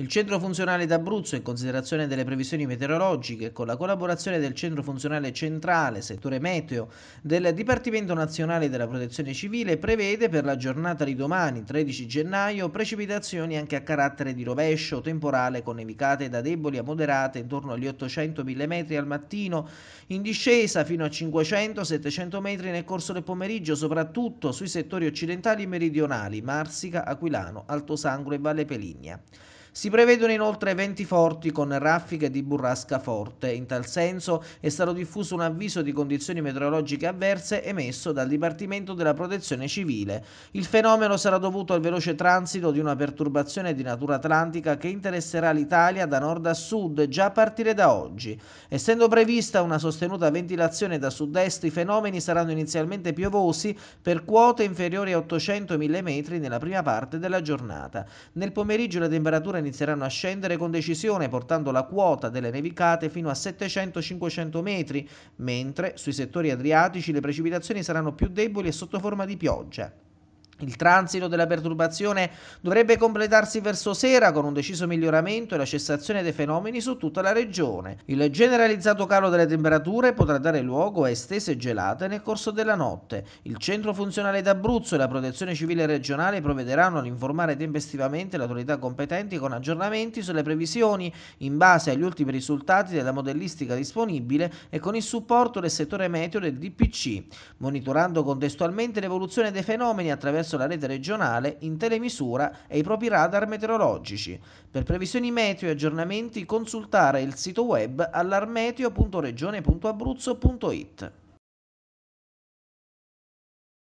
Il Centro Funzionale d'Abruzzo, in considerazione delle previsioni meteorologiche, con la collaborazione del Centro Funzionale Centrale, settore meteo, del Dipartimento Nazionale della Protezione Civile, prevede per la giornata di domani, 13 gennaio, precipitazioni anche a carattere di rovescio temporale con nevicate da deboli a moderate intorno agli 800 mm al mattino, in discesa fino a 500-700 metri nel corso del pomeriggio, soprattutto sui settori occidentali e meridionali, Marsica, Aquilano, Alto Sangro e Valle Peligna. Si prevedono inoltre venti forti con raffiche di burrasca forte. In tal senso è stato diffuso un avviso di condizioni meteorologiche avverse emesso dal Dipartimento della Protezione Civile. Il fenomeno sarà dovuto al veloce transito di una perturbazione di natura atlantica che interesserà l'Italia da nord a sud già a partire da oggi. Essendo prevista una sostenuta ventilazione da sud-est, i fenomeni saranno inizialmente piovosi per quote inferiori a 800 mm nella prima parte della giornata. Nel pomeriggio la temperatura inizieranno a scendere con decisione, portando la quota delle nevicate fino a 700-500 metri, mentre sui settori adriatici le precipitazioni saranno più deboli e sotto forma di pioggia. Il transito della perturbazione dovrebbe completarsi verso sera con un deciso miglioramento e la cessazione dei fenomeni su tutta la regione. Il generalizzato calo delle temperature potrà dare luogo a estese gelate nel corso della notte. Il Centro Funzionale d'Abruzzo e la Protezione Civile Regionale provvederanno ad informare tempestivamente le autorità competenti con aggiornamenti sulle previsioni in base agli ultimi risultati della modellistica disponibile e con il supporto del settore meteo del DPC, monitorando contestualmente l'evoluzione dei fenomeni attraverso attraverso la rete regionale in telemisura e i propri radar meteorologici. Per previsioni meteo e aggiornamenti consultare il sito web allarmeteo.regione.abruzzo.it.